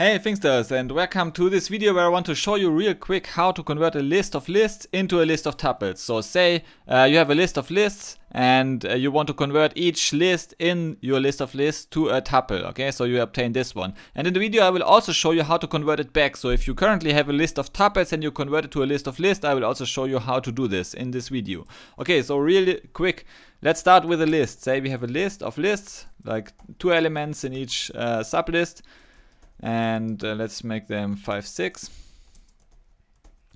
Hey Thinksters and welcome to this video where I want to show you real quick how to convert a list of lists into a list of tuples. So say uh, you have a list of lists and uh, you want to convert each list in your list of lists to a tuple, okay? So you obtain this one. And in the video I will also show you how to convert it back. So if you currently have a list of tuples and you convert it to a list of lists, I will also show you how to do this in this video. Okay, so really quick, let's start with a list. Say we have a list of lists, like two elements in each uh, sublist and uh, let's make them 5 6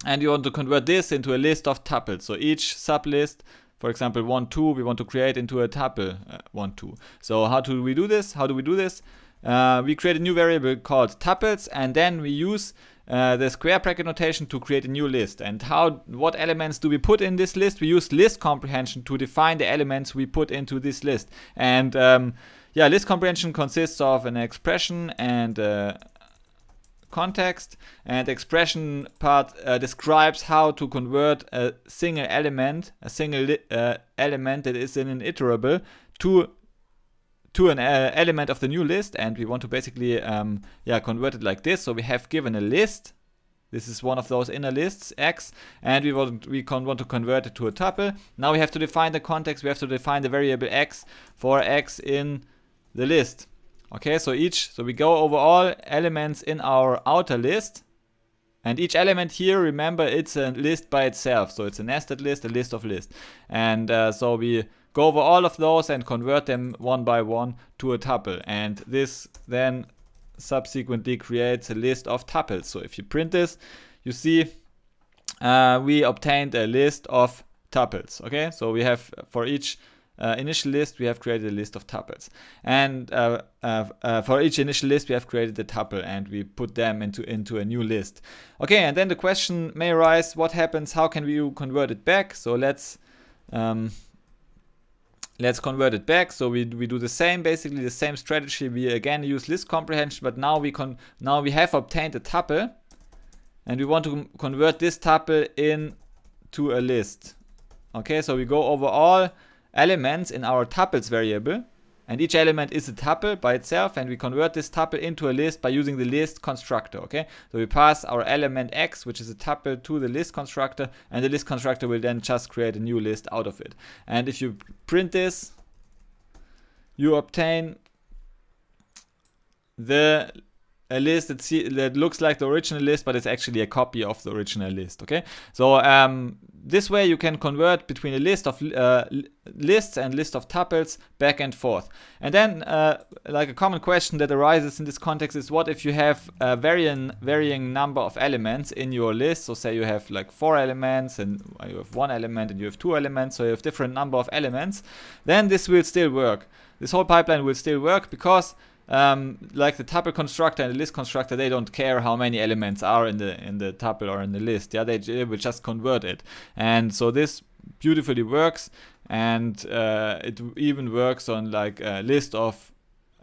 and you want to convert this into a list of tuples so each sublist for example 1 2 we want to create into a tuple uh, 1 2 so how do we do this how do we do this uh, we create a new variable called tuples and then we use uh, the square bracket notation to create a new list. And how, what elements do we put in this list? We use list comprehension to define the elements we put into this list. And um, yeah, list comprehension consists of an expression and uh, context and expression part uh, describes how to convert a single element, a single uh, element that is in an iterable to to an uh, element of the new list and we want to basically um, yeah convert it like this so we have given a list this is one of those inner lists x and we want we want to convert it to a tuple now we have to define the context we have to define the variable x for x in the list okay so each so we go over all elements in our outer list and each element here, remember, it's a list by itself. So it's a nested list, a list of lists. And uh, so we Go over all of those and convert them one by one to a tuple. And this then subsequently creates a list of tuples. So if you print this, you see uh, we obtained a list of tuples. Okay, so we have for each uh, initial list, we have created a list of tuples. And uh, uh, uh for each initial list, we have created a tuple and we put them into, into a new list. Okay, and then the question may arise, what happens, how can we convert it back? So let's um, Let's convert it back. So we, we do the same, basically the same strategy. We again use list comprehension, but now we can now we have obtained a tuple, and we want to convert this tuple into a list. Okay, so we go over all elements in our tuples variable and each element is a tuple by itself and we convert this tuple into a list by using the list constructor, okay? So we pass our element x, which is a tuple, to the list constructor and the list constructor will then just create a new list out of it. And if you print this, you obtain the a list that, see, that looks like the original list, but it's actually a copy of the original list, okay? So um, this way you can convert between a list of uh, lists and list of tuples back and forth. And then uh, like a common question that arises in this context is what if you have a varying, varying number of elements in your list? So say you have like four elements and you have one element and you have two elements, so you have different number of elements, then this will still work. This whole pipeline will still work because um, like the tuple constructor and the list constructor, they don't care how many elements are in the in the tuple or in the list. Yeah, they, they will just convert it. And so this beautifully works, and uh, it even works on like a list of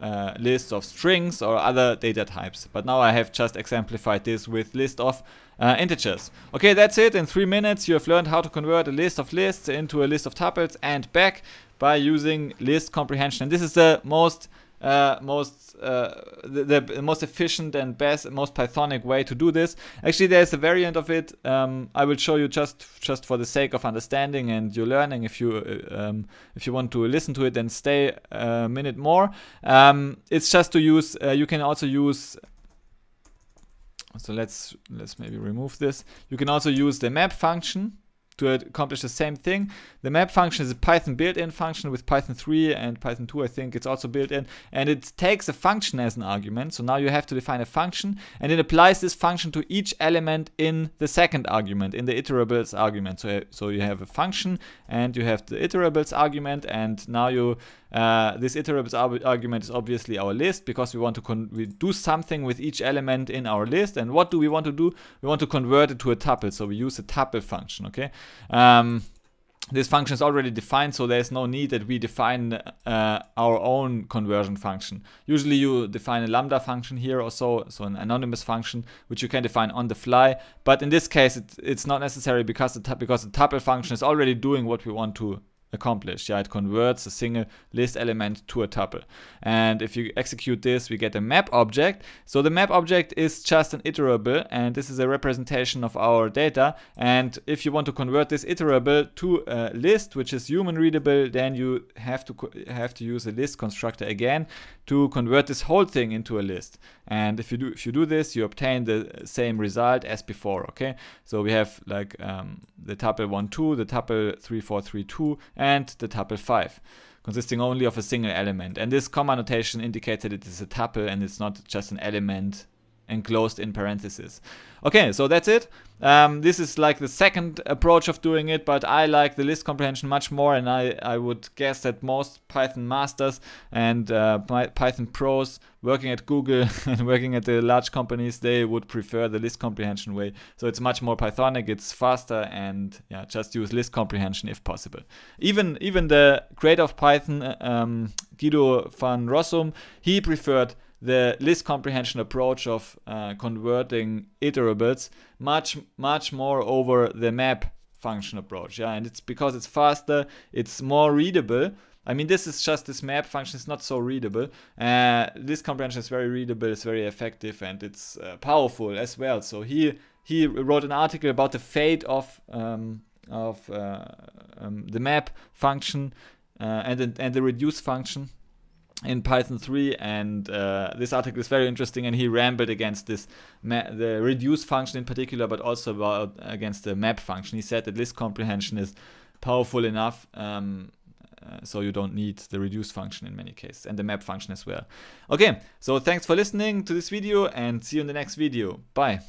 uh, lists of strings or other data types. But now I have just exemplified this with list of uh, integers. Okay, that's it. In three minutes, you have learned how to convert a list of lists into a list of tuples and back by using list comprehension. And this is the most uh, most uh, the, the, most efficient and best most pythonic way to do this actually there's a variant of it um, i will show you just just for the sake of understanding and your learning if you uh, um, if you want to listen to it and stay a minute more um, it's just to use uh, you can also use so let's let's maybe remove this you can also use the map function to accomplish the same thing. The map function is a Python built-in function with Python 3 and Python 2, I think it's also built in. And it takes a function as an argument. So now you have to define a function and it applies this function to each element in the second argument, in the iterables argument. So, so you have a function and you have the iterables argument and now you uh, this iterative argument is obviously our list because we want to we do something with each element in our list. And what do we want to do? We want to convert it to a tuple. So we use a tuple function, okay? Um, this function is already defined, so there's no need that we define uh, our own conversion function. Usually you define a lambda function here or so, so an anonymous function, which you can define on the fly. But in this case, it, it's not necessary because the, because the tuple function is already doing what we want to accomplished. Yeah, it converts a single list element to a tuple. And if you execute this, we get a map object. So the map object is just an iterable, and this is a representation of our data. And if you want to convert this iterable to a list, which is human readable, then you have to have to use a list constructor again to convert this whole thing into a list. And if you do if you do this, you obtain the same result as before. Okay, so we have like um, the tuple one two, the tuple three four three two and the tuple 5, consisting only of a single element. And this comma notation indicates that it is a tuple and it's not just an element enclosed in parentheses. Okay, so that's it. Um, this is like the second approach of doing it, but I like the list comprehension much more and I, I would guess that most Python masters and uh, Python pros working at Google and working at the large companies, they would prefer the list comprehension way. So it's much more Pythonic, it's faster and yeah, just use list comprehension if possible. Even, even the creator of Python, uh, um, Guido van Rossum, he preferred the list comprehension approach of uh, converting iterables much much more over the map function approach yeah and it's because it's faster it's more readable I mean this is just this map function is not so readable uh, this comprehension is very readable it's very effective and it's uh, powerful as well so he he wrote an article about the fate of um, of uh, um, the map function uh, and, and the reduce function in Python 3 and uh, this article is very interesting and he rambled against this the reduce function in particular but also about against the map function. He said that list comprehension is powerful enough um, uh, so you don't need the reduce function in many cases and the map function as well. Okay, so thanks for listening to this video and see you in the next video. Bye.